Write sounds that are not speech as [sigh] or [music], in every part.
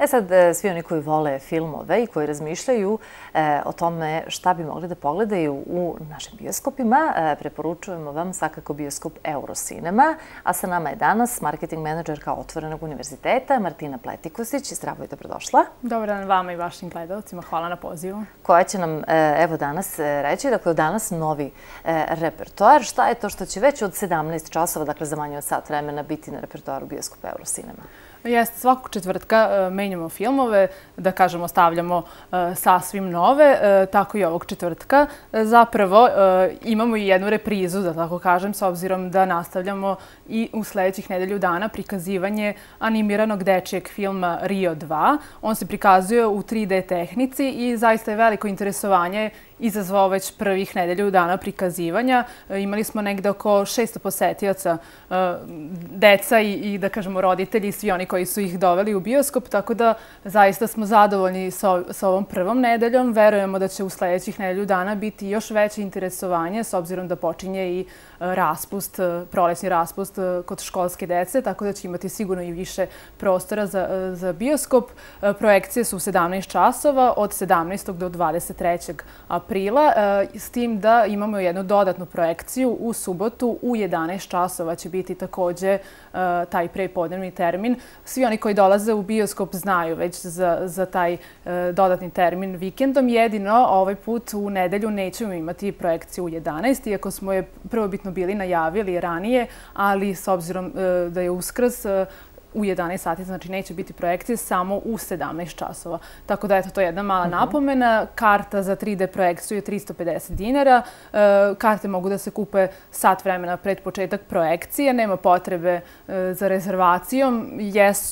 E sad, e, svi oni koji vole filmove i koji razmišljaju e, o tome šta bi mogli da pogledaju u našim bioskopima, e, preporučujemo vam svakako bioskop Eurocinema. A sa nama je danas marketing menadžerka Otvorenog univerziteta Martina Pletikusić. Zdravo i dobrodošla. Dobar dan vama i vašim gledalcima. Hvala na pozivu. Koja će nam evo danas reći, dakle danas novi repertoar. Šta je to što će već od 17 časova, dakle za manje od sat vremena, biti na repertoaru bioskopa Eurocinema? Jeste, svakog četvrtka menjamo menjamo filmove, da kažemo stavljamo e, sasvim nove, e, tako i ovog četvrtka. E, zapravo imamo i jednu reprizu, da tako kažem, s obzirom da nastavljamo i u sledećih nedelju dana prikazivanje animiranog dečijeg filma Rio 2. On se prikazuje u 3D tehnici i zaista je veliko interesovanje izazvao već prvih nedelju dana prikazivanja. E, imali smo nekde oko 600 posetioca e, deca i, da kažemo, roditelji i svi oni koji su ih doveli u bioskop, tako da zaista smo zadovoljni sa ovom prvom nedeljom. Verujemo da će u sledećih nedelju dana biti još veće interesovanje s obzirom da počinje i e, raspust, prolećni raspust kod školske dece, tako da će imati sigurno i više prostora za, za bioskop. Projekcije su u 17 časova od 17. do 23 aprila, e, s tim da imamo jednu dodatnu projekciju u subotu u 11 časova će biti takođe e, taj prepodnevni termin. Svi oni koji dolaze u bioskop znaju već za taj e, dodatni termin vikendom. Jedino ovaj put u nedelju nećemo imati projekciju u 11, iako smo je prvobitno bili najavili ranije, ali s obzirom da je uskrs, u 11 sati, znači neće biti projekcije, samo u 17 časova. Tako da, eto, to je jedna mala mhm. napomena. Karta za 3D projekciju je 350 dinara. E, karte mogu da se kupe sat vremena pred početak projekcije. Nema potrebe e, za rezervacijom.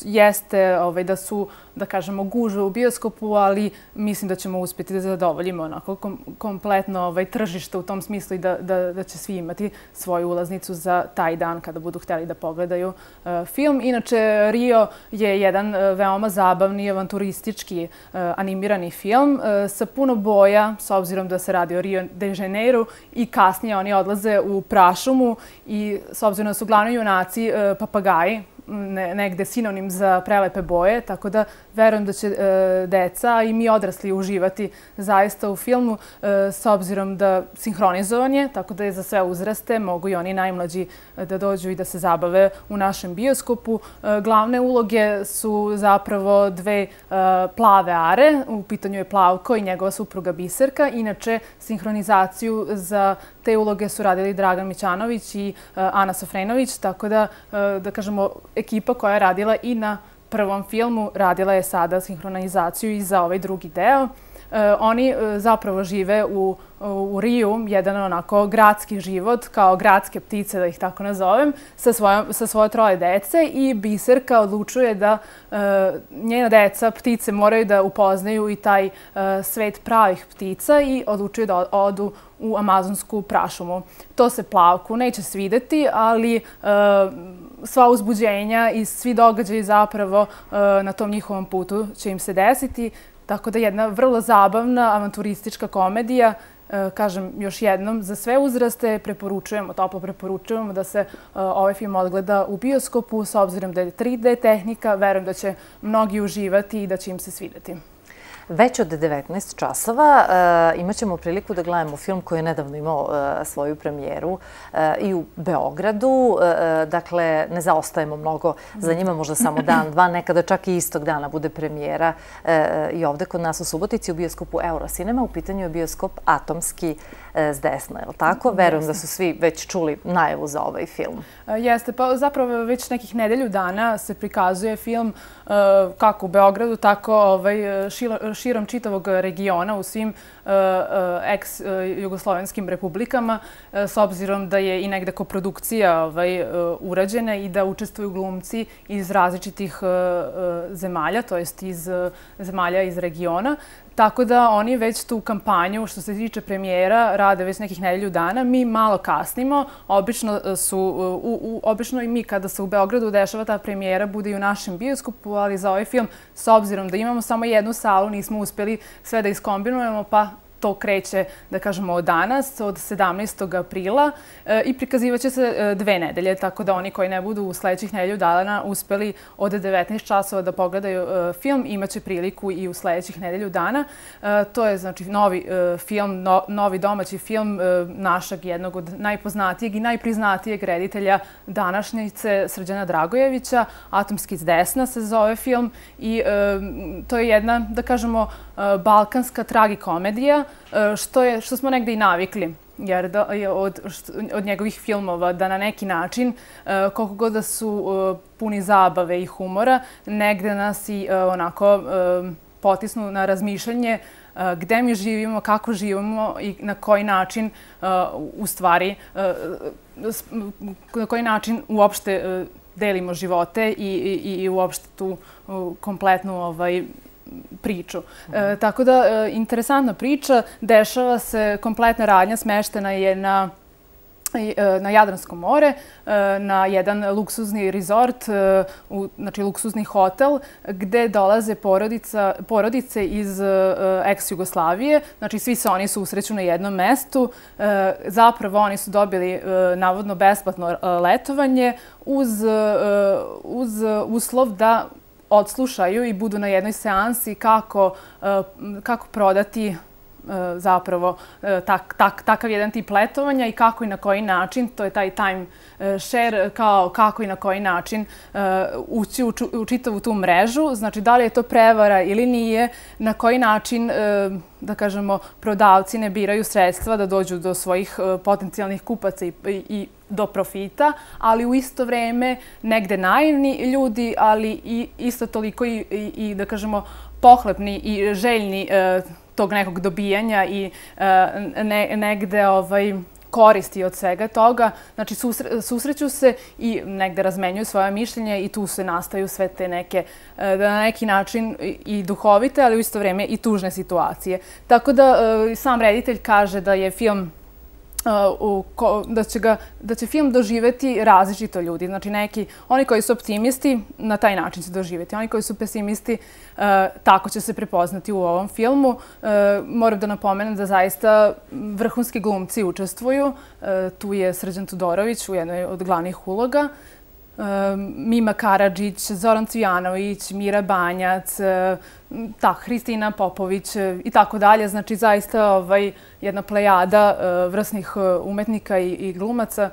Jeste ovaj, da su da kažemo, gužve u bioskopu, ali mislim da ćemo uspjeti da zadovoljimo onako kompletno ovaj, tržište u tom smislu i da će svi imati svoju ulaznicu za taj dan kada budu hteli da pogledaju e, film. Inače, Rio je jedan e, veoma zabavni, avanturistički e, animirani film sa puno boja, s obzirom da se radi o Rio de Janeiro i kasnije oni odlaze u prašumu i s obzirom da su glavni junaci papagaji, negde sinonim za prelepe boje, tako da verujem da će e, deca i mi odrasli uživati zaista u filmu e, s obzirom da sinhronizovan je, tako da je za sve uzraste, mogu i oni najmlađi e, da dođu i da se zabave u našem bioskopu. Glavne uloge su zapravo dve plave are, u pitanju je Plavko i njegova supruga Biserka, inače sinhronizaciju za te uloge su radili Dragan Mićanović i Ana Sofrenović, tako da, da kažemo, ekipa koja je radila i na prvom filmu, radila je sada sinhronizaciju i za ovaj drugi deo. E, oni e, zapravo žive u u Riju, jedan onako gradski život, kao gradske ptice, da ih tako nazovem, sa, svojom, sa svoje troje dece i Biserka odlučuje da e, njena deca, ptice, moraju da upoznaju i taj e, svet pravih ptica i odlučuje da odu u amazonsku prašumu. To se plavku neće svideti, ali e, sva uzbuđenja i svi događaji zapravo e, na tom njihovom putu će im se desiti. Tako da je jedna vrlo zabavna avanturistička komedija E, kažem još jednom, za sve uzraste preporučujemo, toplo preporučujemo da se e, ovaj film odgleda u bioskopu sa obzirom da je 3D tehnika. Verujem da će mnogi uživati i da će im se svidjeti. Već od 19 časova eh, imat ćemo priliku da gledamo film koji je nedavno imao eh, svoju premijeru eh, i u Beogradu. Dakle, ne zaostajemo mnogo za njima, možda samo dan, dva, nekada čak i istog dana bude premijera i ovde kod nas u Subotici u bioskopu Eurosinema. U pitanju je bioskop Atomski E, s desna, je li tako? Mm, Verujem da su svi već čuli najevu za ovaj film. E, jeste, pa zapravo već nekih nedelju dana se prikazuje film e, kako u Beogradu, tako ovaj, širom čitavog regiona u svim ex-jugoslovenskim republikama, s obzirom da je i negde koprodukcija ovaj, urađena i da učestvuju glumci iz različitih zemalja, to jest iz zemalja iz regiona. Tako da oni već tu kampanju što se tiče premijera rade već nekih nedelju dana. Mi malo kasnimo. Obično, e, su, e, u, obično i mi kada se u Beogradu dešava ta premijera bude i u našem bioskopu, ali za ovaj film, s obzirom da imamo samo jednu salu, nismo uspjeli sve da iskombinujemo, pa to kreće, da kažemo, od danas, od 17. aprila eh, i prikazivaće se eh, dve nedelje, tako da oni koji ne budu u sljedećih nedelju dana uspeli od 19 časova da pogledaju eh, film, imaće priliku i u sljedećih nedelju dana. To je znači novi film, novi domaći film našeg jednog od najpoznatijeg i najpriznatijeg reditelja današnjice Srđana Dragojevića, Atomski iz desna se zove film i to je jedna, da kažemo, balkanska tragikomedija Yeah. E, što, je, što smo negde i navikli jer da, od, od njegovih filmova da na neki način, e, koliko god da su e, puni zabave i humora, negde nas i onako potisnu na razmišljanje gde mi živimo, kako živimo i na koji način u stvari, na koji način uopšte delimo živote i, i, i uopšte tu kompletnu ovaj, priču. E, tako da, e, interesantna priča, dešava se, kompletna radnja smeštena je na e, na Jadransko more, na jedan luksuzni rezort, znači luksuzni hotel, gde dolaze porodica, porodice iz ex-Jugoslavije. Znači, svi se oni su usreću na jednom mestu. Zapravo, oni su dobili navodno besplatno letovanje uz, uz uslov da odslušaju i budu na jednoj seansi kako eh, prodati E, zapravo e, tak, tak, takav jedan tip letovanja i kako i na koji način, to je taj time e, share, kao kako i na koji način ući u, u čitavu tu mrežu. Znači, da li je to prevara ili nije, na koji način da kažemo, prodavci ne biraju sredstva da dođu do svojih potencijalnih kupaca i, i do profita, ali u isto vreme negde naivni ljudi, ali i isto toliko i, i, da kažemo, pohlepni i željni tog nekog dobijanja i e, negde ovaj, koristi od svega toga. Znači, susreću se i negde razmenjuju svoje mišljenje i tu se nastaju sve te neke, e, da na neki način i duhovite, ali u isto vrijeme i tužne situacije. Tako da e, sam reditelj kaže da je film u ko, da će ga da će film doživeti različito ljudi. Znači neki oni koji su optimisti na taj način će doživeti. Oni koji su pesimisti e, tako će se prepoznati u ovom filmu. E, moram da napomenem da zaista vrhunski glumci učestvuju. E, tu je Srđan Tudorović u jednoj od glavnih uloga. Mima Karadžić, Zoran Cvijanović, Mira Banjac, ta Hristina Popović e, i tako dalje. Znači, zaista ovaj, jedna plejada e, vrstnih e, umetnika i, i glumaca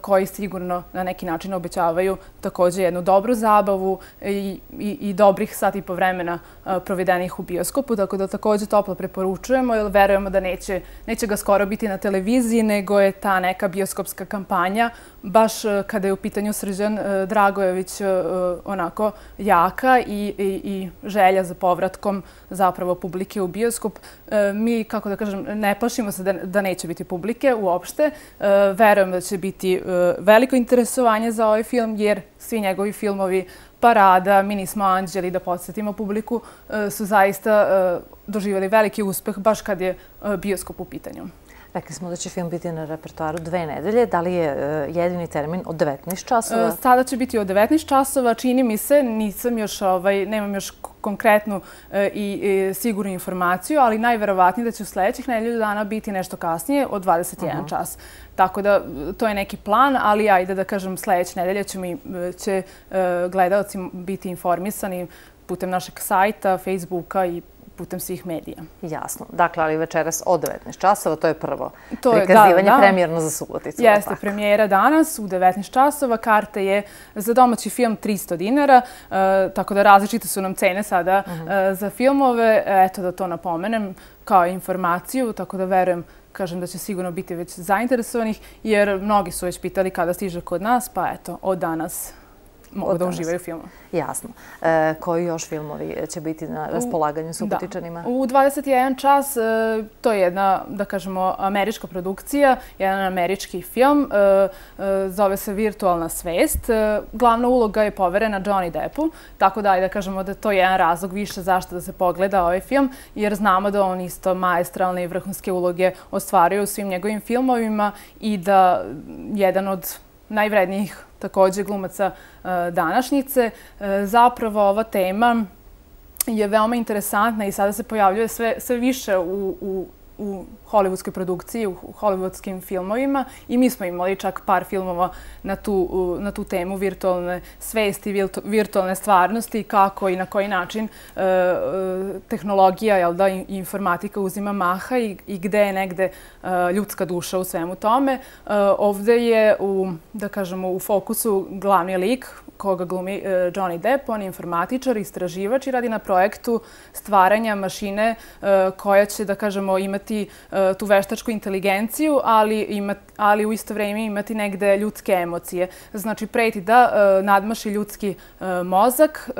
koji sigurno na neki način obećavaju također jednu dobru zabavu i, i, i dobrih sati i po vremena provedenih u bioskopu. Tako da također toplo preporučujemo jer verujemo da neće, neće ga skoro biti na televiziji, nego je ta neka bioskopska kampanja baš kada je u pitanju Srđan Dragojević onako jaka i, i, želja za povrdu povratkom zapravo publike u bioskop. E, mi, kako da kažem, ne plašimo se da neće biti publike uopšte. E, verujem da će biti e, veliko interesovanje za ovaj film jer svi njegovi filmovi Parada, Mi nismo anđeli, da podsjetimo publiku, su zaista doživjeli veliki uspeh baš kad je bioskop u pitanju. Rekli smo da će film biti na repertuaru dve nedelje. Da li je e, jedini termin od 19 časova? E, sada će biti od 19 časova. Čini mi se, nisam još, ovaj, nemam još konkretnu e, i sigurnu informaciju, ali najverovatnije da će u sljedećih nedelju dana biti nešto kasnije od 21 mhm. čas. Tako da to je neki plan, ali ajde da kažem sljedeće nedelje će gledalci biti informisani putem našeg sajta, Facebooka i putem svih medija. Jasno. Dakle, ali večeras od 19 časova, to je prvo to je, prikazivanje da, da. premjerno za Suboticu. Jeste, tako. premjera danas u 19 časova. Karta je za domaći film 300 dinara, e, tako da različite su nam cene sada e, mhm. za filmove. Eto da to napomenem kao informaciju, tako da verujem kažem da će sigurno biti već zainteresovanih, jer mnogi su već pitali kada stiže kod nas, pa eto, od danas mogu da uživaju filmu. Jasno. E, koji još filmovi će biti na raspolaganju u, subotičanima? U 21 čas e, to je jedna, da kažemo, američka produkcija, jedan američki film. E, e, zove se Virtualna svest. E, glavna uloga je poverena Johnny Deppu, tako da, da kažemo da to je jedan razlog više zašto da se pogleda ovaj film, jer znamo da on isto maestralne i vrhunske uloge ostvaruje u svim njegovim filmovima i da jedan od najvrednijih takođe glumaca e, današnjice. E, zapravo ova tema je veoma interesantna i sada se pojavljuje sve više u u hollywoodskoj produkciji, u hollywoodskim filmovima i mi smo imali čak par filmova na tu, na tu temu virtualne svesti, virtualne stvarnosti, kako i na koji način e, e, tehnologija jel da, i informatika uzima maha i, i gde je negde e, ljudska duša u svemu tome. E, ovde je u, da kažemo, u fokusu glavni lik, koga glumi e, Johnny Depp, on je informatičar, istraživač i radi na projektu stvaranja mašine e, koja će, da kažemo, imati e, tu veštačku inteligenciju, ali, ali u isto vrijeme imati negde ljudske emocije. Znači, preti da nadmaši ljudski mozak,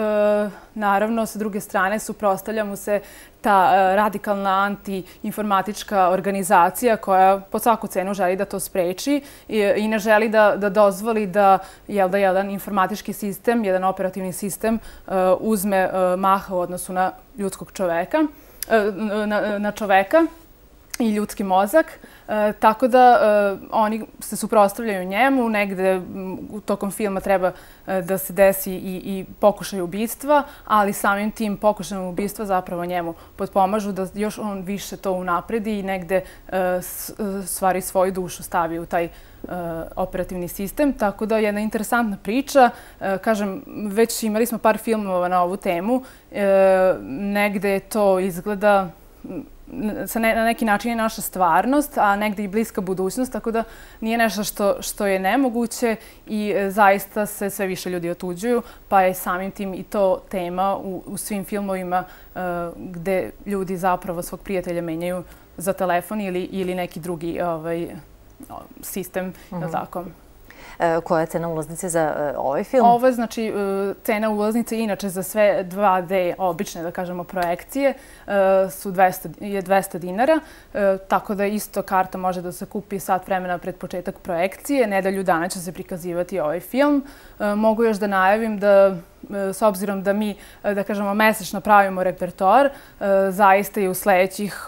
naravno, sa druge strane, suprostavlja mu se ta e, radikalna anti-informatička organizacija koja po svaku cenu želi da to spreči i ne želi da dozvoli da jedan informatički sistem, jedan operativni sistem e, uzme e, maha u odnosu na na čoveka i ljudski mozak. E, tako da e, oni se suprostavljaju njemu, negde u tokom filma treba e, da se desi i, i pokušaj ubistva, ali samim tim pokušanom ubistva zapravo njemu potpomažu da još on više to unapredi i negde stvari svoju dušu stavi u taj operativni sistem. Tako da je jedna interesantna priča, kažem, već imali smo par filmova na ovu temu, negde to izgleda sa na neki način je naša stvarnost, a negde i bliska budućnost, tako da nije nešto što, što je nemoguće i e, zaista se sve više ljudi otuđuju, pa je samim tim i to tema u, u svim filmovima e, gde ljudi zapravo svog prijatelja menjaju za telefon ili, ili neki drugi ovaj, sistem, mm koja je cena ulaznice za e, ovaj film? Ovo je znači, cena ulaznice inače za sve 2D obične, da kažemo, projekcije. Eh, je 200 dinara, eh, tako da isto karta može da se kupi sat vremena pred početak projekcije. Nedelju dana će se prikazivati ovaj film. Eh, mogu još da najavim da s obzirom da mi, da kažemo, mesečno pravimo repertoar, zaista je u sljedećih,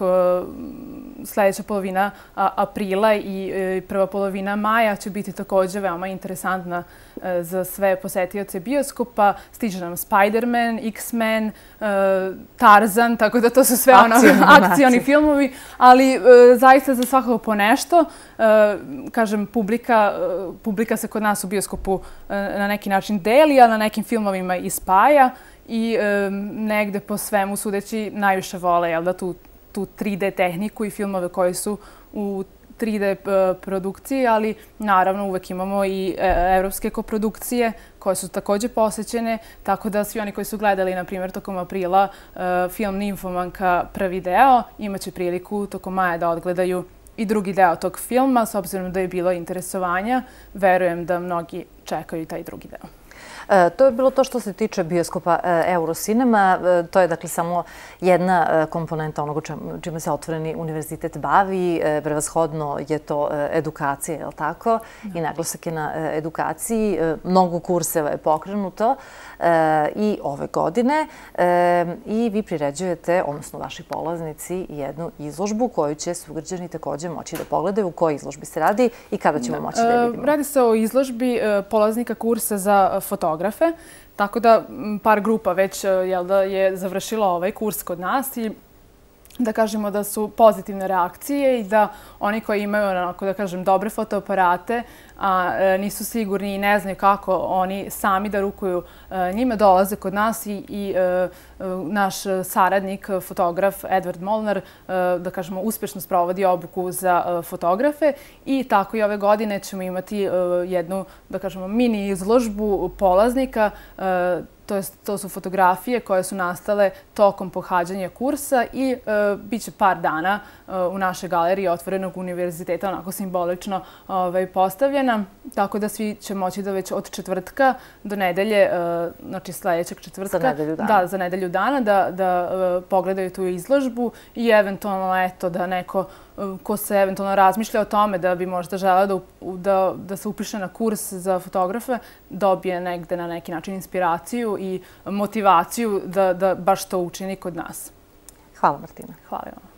sledeća polovina aprila i prva polovina maja će biti također veoma interesantna za sve posetioce bioskopa. Stiže nam Spider-Man, X-Men, Tarzan, tako da da to su sve ono akcijoni [laughs] filmovi, ali e, zaista za svakako po nešto. E, kažem, e, publika se kod nas u bioskopu na neki način deli, ali na nekim filmovima i spaja i negde po svemu sudeći najviše vole tu 3D tehniku i filmove koje su u 3D eh, produkcije, ali naravno uvek imamo i eh, evropske koprodukcije koje su također posećene, tako da svi oni koji su gledali, na primjer, tokom aprila eh, film Nymphomanka prvi deo, imaće priliku tokom maja da odgledaju i drugi deo tog filma, s obzirom da je bilo interesovanja, verujem da mnogi čekaju taj drugi deo. E, to je bilo to što se tiče bioskopa e, Eurosinema. E, to je dakle samo jedna komponenta onoga čime se otvoreni univerzitet bavi. Prevashodno je to edukacija, je li tako? I naglasak je na edukaciji. Mnogo kurseva je pokrenuto i ove godine. I vi priređujete, odnosno vaši polaznici, jednu izložbu koju će građani također moći da pogledaju u kojoj izložbi se radi i kada ćemo moći da vidimo. Radi se o izložbi polaznika kursa za fotografiju geografe. Tako da par grupa već e, je završila ovaj kurs kod nas i da kažemo da su pozitivne reakcije i da oni koji imaju onako, da kažem, dobre fotoaparate a e, nisu sigurni i ne znaju kako oni sami da rukuju e, njima dolaze kod nas i, i e, naš saradnik, fotograf Edward Molnar, da kažemo, uspješno sprovodi obuku za fotografe i tako i ove godine ćemo imati jednu, da kažemo, mini izložbu polaznika to su fotografije koje su nastale tokom pohađanja kursa i e, bit će par dana Eh, u našoj galeriji otvorenog univerziteta onako simbolično ovaj, postavljena. Tako da svi će moći da već od četvrtka do nedelje, eh, znači sljedećeg četvrtka, za nedelju dana, da eh, pogledaju tu izložbu i eventualno eto da neko ko se eventualno razmišlja o tome da bi možda želao da se upiše na kurs za fotografe, dobije negde na neki način inspiraciju i motivaciju da baš to učini kod nas. Hvala Martina. Hvala vam.